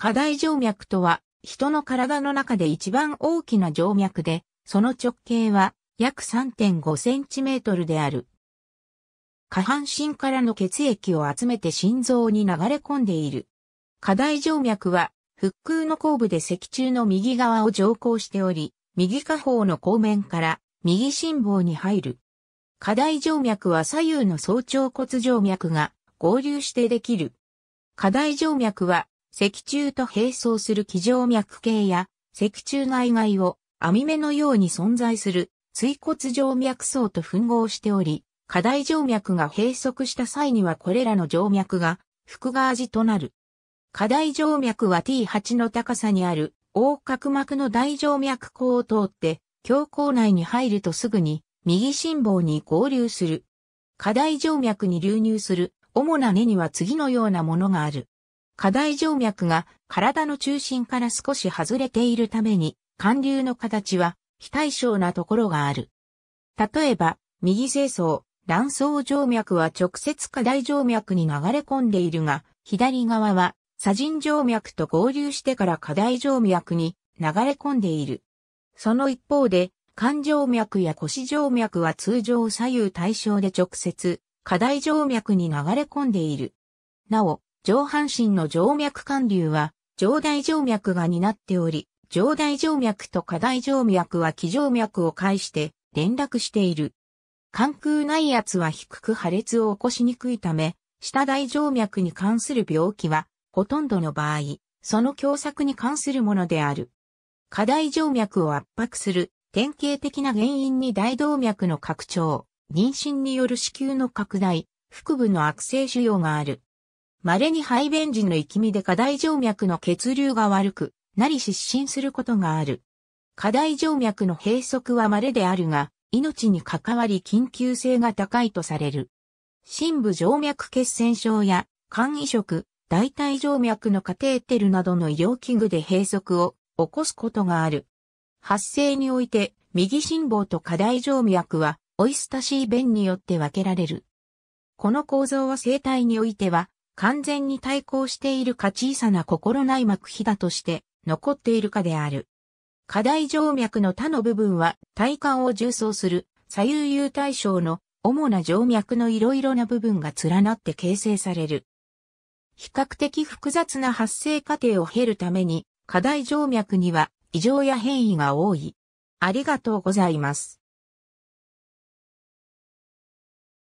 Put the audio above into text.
課題静脈とは、人の体の中で一番大きな静脈で、その直径は約3.5センチメートルである。下半身からの血液を集めて心臓に流れ込んでいる。課題静脈は、腹腔の後部で脊柱の右側を上行しており、右下方の後面から右心房に入る。課題静脈は左右の早朝骨静脈が合流してできる。課題静脈は脊柱と並走する気状脈系や、脊柱内外を網目のように存在する椎骨静脈層と吻合しており、下大静脈が閉塞した際にはこれらの静脈が副側地となる。下大静脈は T8 の高さにある横隔膜の大静脈孔を通って、胸口内に入るとすぐに右心房に合流する。下大静脈に流入する主な根には次のようなものがある。下大静脈が体の中心から少し外れているために、寒流の形は非対称なところがある。例えば、右清掃、卵巣静脈は直接下大静脈に流れ込んでいるが、左側は左腎静脈と合流してから下大静脈に流れ込んでいる。その一方で、肝静脈や腰静脈は通常左右対称で直接、下大静脈に流れ込んでいる。なお、上半身の静脈管流は、上大静脈が担っており、上大静脈と下大静脈は気静脈を介して連絡している。関空内圧は低く破裂を起こしにくいため、下大静脈に関する病気は、ほとんどの場合、その狭窄に関するものである。下大静脈を圧迫する典型的な原因に大動脈の拡張、妊娠による子宮の拡大、腹部の悪性腫瘍がある。稀に排便時の生き身で課大静脈の血流が悪く、なり失神することがある。課大静脈の閉塞は稀であるが、命に関わり緊急性が高いとされる。深部静脈血栓症や、肝移植、大体静脈のカテーテルなどの医療器具で閉塞を起こすことがある。発生において、右心房と課大静脈は、オイスタシー弁によって分けられる。この構造は生体においては、完全に対抗しているか小さな心ない膜肥だとして残っているかである。課大静脈の他の部分は体幹を重層する左右優対称の主な静脈のいろいろな部分が連なって形成される。比較的複雑な発生過程を経るために、課大静脈には異常や変異が多い。ありがとうございます。